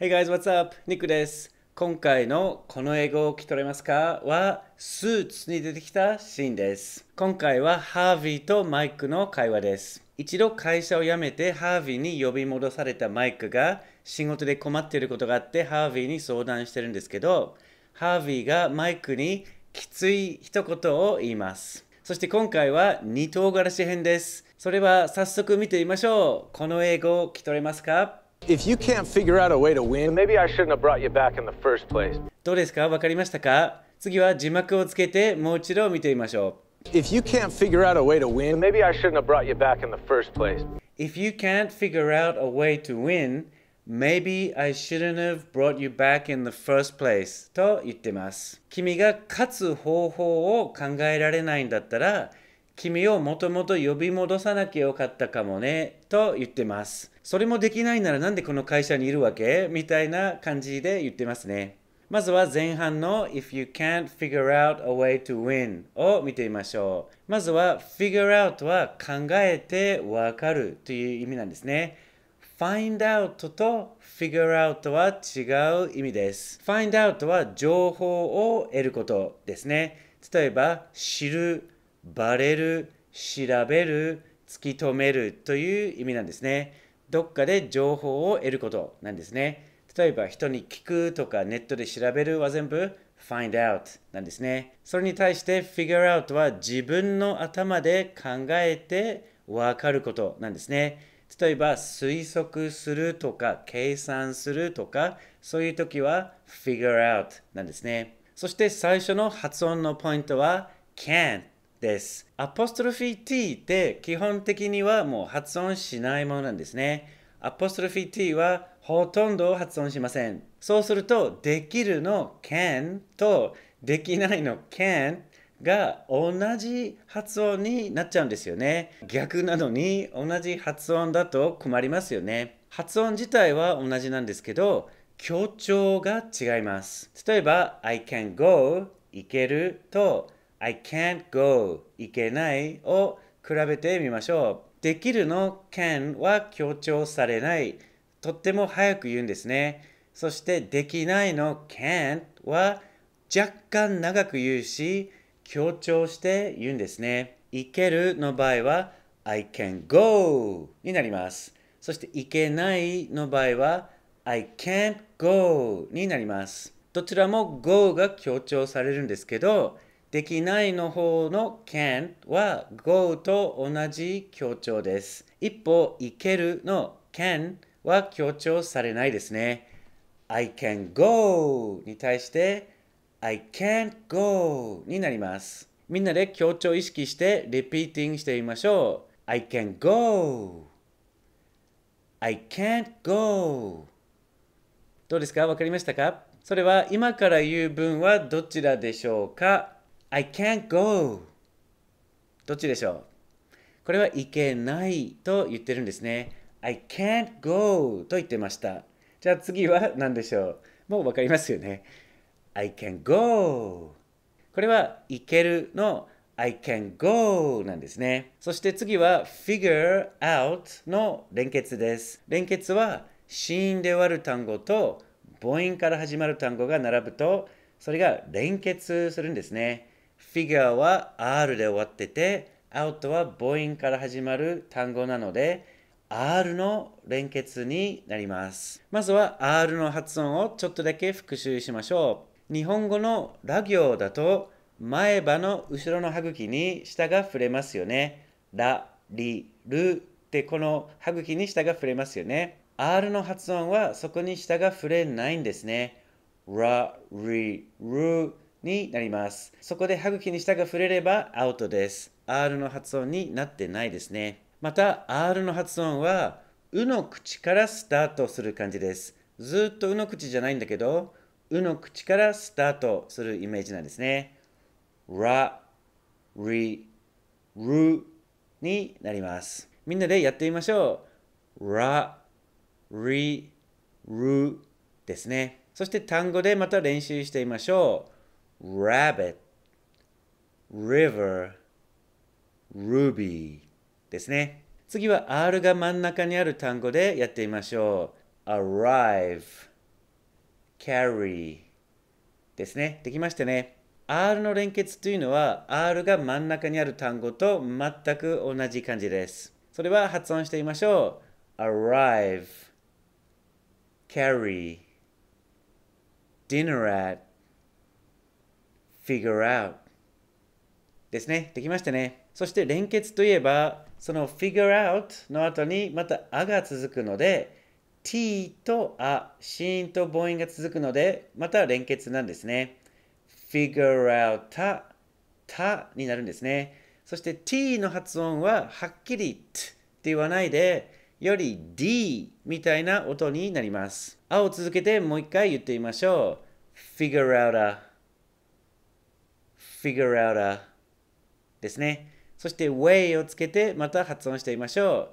Hey guys, what's up? ニックです。今回のこの英語を聞き取れますかはスーツに出てきたシーンです。今回はハーヴィーとマイクの会話です。一度会社を辞めてハーヴィーに呼び戻されたマイクが仕事で困っていることがあってハービーに相談してるんですけどハービーがマイクにきつい一言を言います。そして今回は2唐辛子編です。それは早速見てみましょう。この英語を聞き取れますか If you can't figure out a way to win, maybe I shouldn't have brought you back in the first place. どうですかわかりましたか次は字幕をつけてもう一度見てみましょう。If you can't figure out a way to win, maybe I shouldn't have brought you back in the first place. If you can't figure out a way to win, maybe I shouldn't have brought you back in the first place と言ってます。君が勝つ方法を考えられないんだったら、君をもともと呼び戻さなきゃよかったかもね、と言ってます。それもできないならなんでこの会社にいるわけみたいな感じで言ってますね。まずは前半の If you can't figure out a way to win を見てみましょう。まずは figure out は考えてわかるという意味なんですね。find out と figure out は違う意味です。find out は情報を得ることですね。例えば知るバレる、調べる、突き止めるという意味なんですね。どっかで情報を得ることなんですね。例えば人に聞くとかネットで調べるは全部 find out なんですね。それに対して figure out は自分の頭で考えてわかることなんですね。例えば推測するとか計算するとかそういう時は figure out なんですね。そして最初の発音のポイントは can't です。アポストロフィー t って基本的にはもう発音しないものなんですね。アポストロフィー t はほとんど発音しません。そうすると、できるの can とできないの can が同じ発音になっちゃうんですよね。逆なのに同じ発音だと困りますよね。発音自体は同じなんですけど、強調が違います。例えば、I can go 行けると I can't go いけないを比べてみましょうできるの can は強調されないとっても早く言うんですねそしてできないの can't は若干長く言うし強調して言うんですねいけるの場合は I can go になりますそしていけないの場合は I can't go になりますどちらも go が強調されるんですけどできないの方の can は go と同じ強調です。一歩行けるの can は強調されないですね。I can go に対して I can't go になります。みんなで強調意識してリピーティングしてみましょう。I can go I can't go どうですかわかりましたかそれは今から言う文はどちらでしょうか I can't go どっちでしょうこれはいけないと言ってるんですね I can't go と言ってましたじゃあ次は何でしょうもうわかりますよね I can go これは「いける」の「I can go」なんですね。そして次は「figure out」の連結です。連結は死因で終わる単語と母音から始まる単語が並ぶとそれが連結するんですね。フィギュアは R で終わってて、out は母音から始まる単語なので、R の連結になります。まずは R の発音をちょっとだけ復習しましょう。日本語のラ行だと、前歯の後ろの歯茎に舌が触れますよね。ラ、リ、ルってこの歯茎に舌が触れますよね。R の発音はそこに舌が触れないんですね。ラ、リ、ル。になります。そこで歯茎に舌が触れればアウトです。R の発音になってないですね。また R の発音はうの口からスタートする感じです。ずっとうの口じゃないんだけど、うの口からスタートするイメージなんですね。ら、り、るになります。みんなでやってみましょう。ら、り、るですね。そして単語でまた練習してみましょう。rabbit, river, ruby ですね。次は R が真ん中にある単語でやってみましょう。arrive, carry ですね。できましたね。R の連結というのは R が真ん中にある単語と全く同じ感じです。それは発音してみましょう。arrive, carry, dinner at, figure out ですね。できましたね。そして連結といえば、その figure out の後にまたあが続くので、t とあ、シーンと母音が続くので、また連結なんですね。figure out た、たになるんですね。そして t の発音ははっきり t って言わないで、より d みたいな音になります。あを続けてもう一回言ってみましょう。figure out a figure out a ですね。そして way をつけてまた発音してみましょう。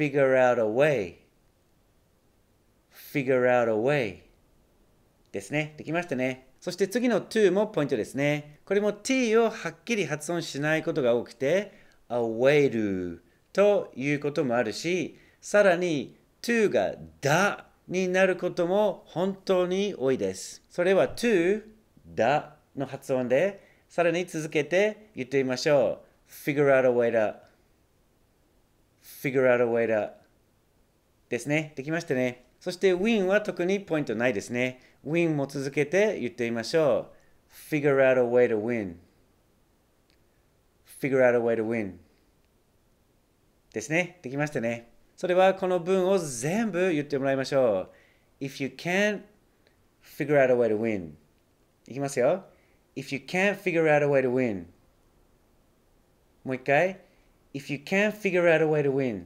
figure out a way figure out a way ですね。できましたね。そして次の to もポイントですね。これも t をはっきり発音しないことが多くて a way to ということもあるしさらに to がだになることも本当に多いです。それは to だの発音でさらに続けて言ってみましょう。figure out a way to figure out a way to ですね。できましたね。そして win は特にポイントないですね。win も続けて言ってみましょう。figure out a way to win figure out a way to win ですね。できましたね。それはこの文を全部言ってもらいましょう。If you can figure out a way to win いきますよ。if you can't figure out a way to win もう一回 if you can't figure out a way to win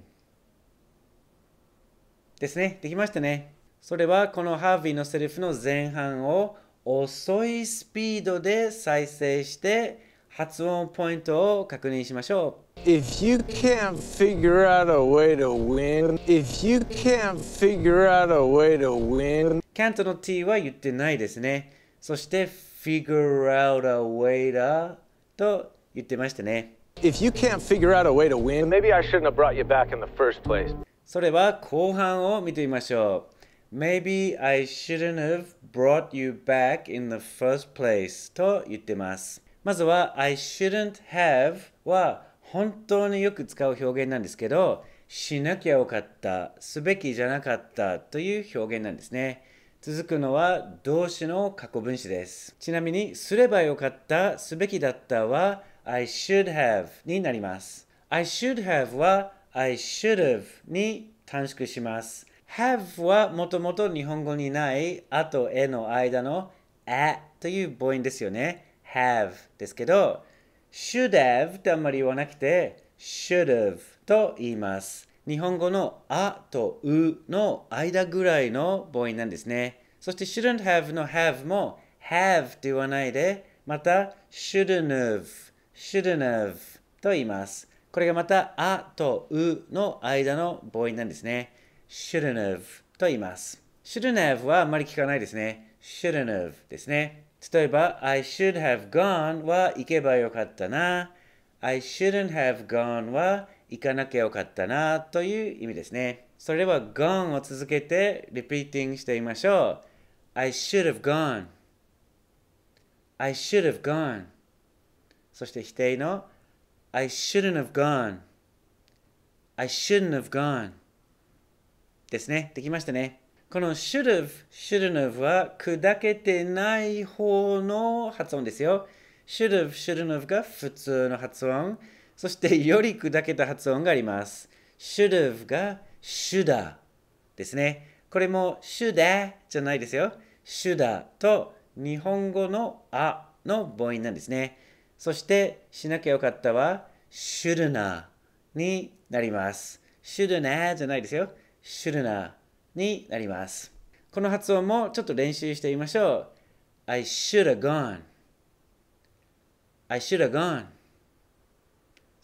ですねできましたねそれはこのハービーのセリフの前半を遅いスピードで再生して発音ポイントを確認しましょう。If you can't figure out a way to win, if you can't figure out a way to win, キャントの t は言ってないですね。そして figure out a way to と言ってましたね。If you can't figure out a way to win, maybe I shouldn't have brought you back in the first place. それは後半を見てみましょう。Maybe I shouldn't have brought you back in the first place と言ってます。まずは I shouldn't have は本当によく使う表現なんですけど、しなきゃよかった、すべきじゃなかったという表現なんですね。続くのは動詞の過去分詞です。ちなみに、すればよかった、すべきだったは I should have になります。I should have は I should have に短縮します。have はもともと日本語にないあとへの間の a という母音ですよね。have ですけど、should have ってあんまり言わなくて should have と言います。日本語のあとうの間ぐらいの母音なんですね。そして shouldn't have の have も have と言わないで、また shouldn't have, shouldn't have と言います。これがまたあとうの間の母音なんですね。shouldn't have と言います。shouldn't have はあまり聞かないですね。shouldn't have ですね。例えば、I should have gone は行けばよかったな。I shouldn't have gone は行かなきゃよかったなという意味ですね。それでは gone を続けて repeating してみましょう。I should have gone. I should have gone. そして否定の I shouldn't have gone. I shouldn't have gone. ですね。できましたね。この should have, shouldn't have は砕けてない方の発音ですよ。should have, shouldn't have が普通の発音。そしてより砕けた発音があります。should have が shoulda ですね。これも shoulda じゃないですよ。shoulda と日本語のあの母音なんですね。そしてしなきゃよかったは shouldna になります。shouldna じゃないですよ。shouldna になります。この発音もちょっと練習してみましょう。I should have gone. I should have gone.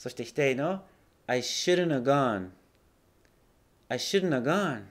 そして否定の I shouldn't have gone. I shouldn't have gone.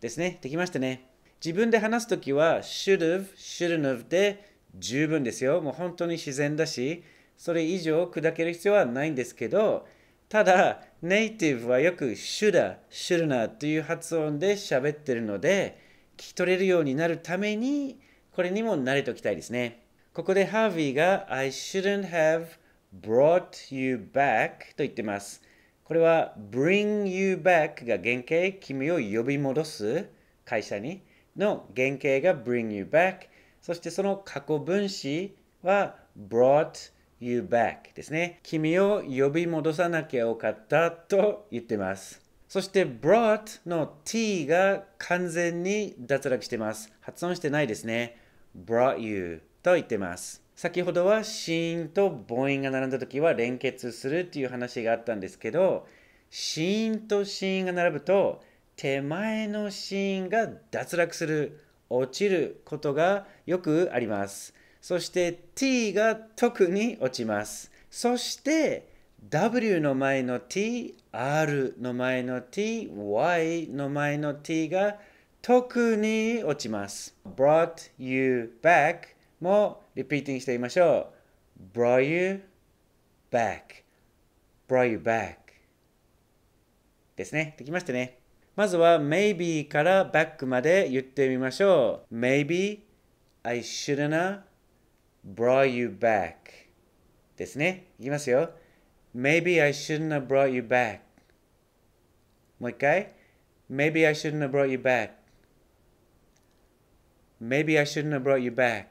ですね。できましたね。自分で話すときは should have, shouldn't have で十分ですよ。もう本当に自然だし、それ以上砕ける必要はないんですけど、ただ、ネイティブはよく shoulda, shouldn't という発音で喋ってるので、聞き取れるようになるために、これにも慣れておきたいですね。ここでハーヴィーが I shouldn't have brought you back と言ってます。これは bring you back が原型、君を呼び戻す会社にの原型が bring you back。そしてその過去分詞は brought you back ですね。君を呼び戻さなきゃよかったと言ってます。そして brought の t が完全に脱落してます。発音してないですね。brought you と言ってます。先ほどはシーンと母音が並んだ時は連結するっていう話があったんですけどシーンとシーンが並ぶと手前のシーンが脱落する落ちることがよくありますそして t が特に落ちますそして W の前の t、R の前の t、Y の前の t が特に落ちます。brought you back もリピーティングしてみましょう。brought you back, brought you back ですね。できましたね。まずは maybe から back まで言ってみましょう。maybe I shouldn't have brought you back ですね。いきますよ。Maybe I shouldn't have brought you back もう一回。Maybe I shouldn't have brought you back Maybe I shouldn't have brought you back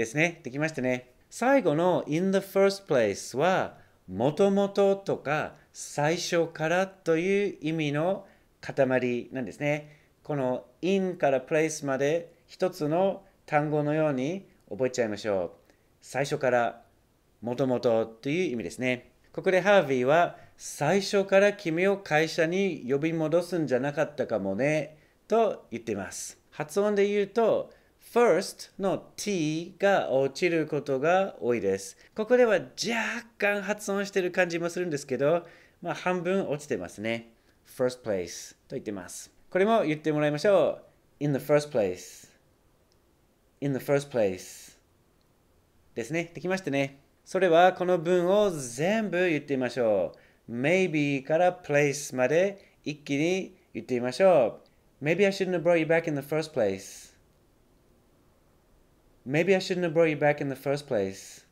ですね。できましたね。最後の in the first place は、もともととか最初からという意味の塊なんですね。この in から place まで一つの単語のように覚えちゃいましょう。最初から、もともとという意味ですね。ここでハービーは、最初から君を会社に呼び戻すんじゃなかったかもね、と言っています。発音で言うと、first の t が落ちることが多いです。ここでは若干発音してる感じもするんですけど、まあ、半分落ちてますね。first place と言ってます。これも言ってもらいましょう。in the first place in the first place ですね。できましたね。それはこの文を全部言ってみましょう。maybe から place まで一気に言ってみましょう。maybe I shouldn't have brought you back in the first place Maybe I shouldn't have brought you back in the first place.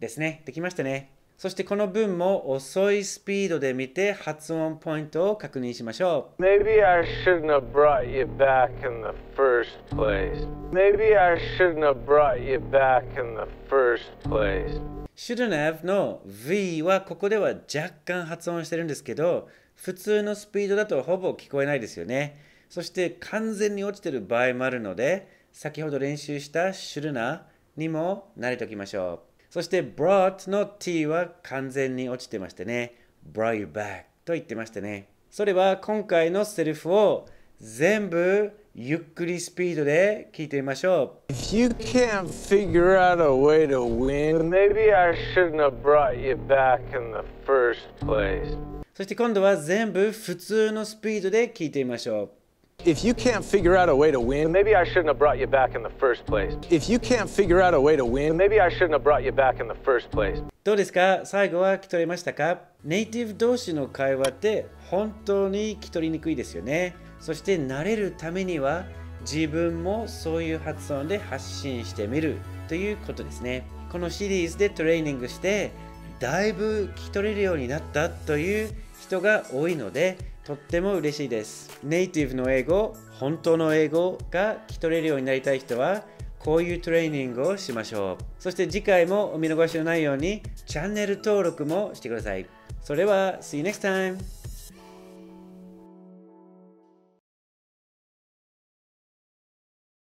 ですね。できましたね。そしてこの文も遅いスピードで見て発音ポイントを確認しましょう。Maybe I shouldn't have brought you back in the first place. Maybe I shouldn't have brought you back in the first place. shouldn't have の V はここでは若干発音してるんですけど、普通のスピードだとほぼ聞こえないですよね。そして完全に落ちてる場合もあるので、先ほど練習したシュルナにも慣れておきましょう。そして brought の t は完全に落ちてましてね。brought you back と言ってましたね。それは今回のセリフを全部ゆっくりスピードで聞いてみましょう。If you can't figure out a way to win, maybe I shouldn't have brought you back in the first place. そして今度は全部普通のスピードで聞いてみましょう。If you can't figure out a way to win, maybe I shouldn't have brought you back in the first place. If you can't figure out a way to win, maybe I shouldn't have brought you back in the first place. どうですか最後は聞き取れましたかネイティブ同士の会話って本当に聞き取りにくいですよね。そして慣れるためには自分もそういう発音で発信してみるということですね。このシリーズでトレーニングしてだいぶ聞き取れるようになったという人が多いのでとっても嬉しいですネイティブの英語本当の英語が聞き取れるようになりたい人はこういうトレーニングをしましょうそして次回もお見逃しのないようにチャンネル登録もしてくださいそれは See you next time!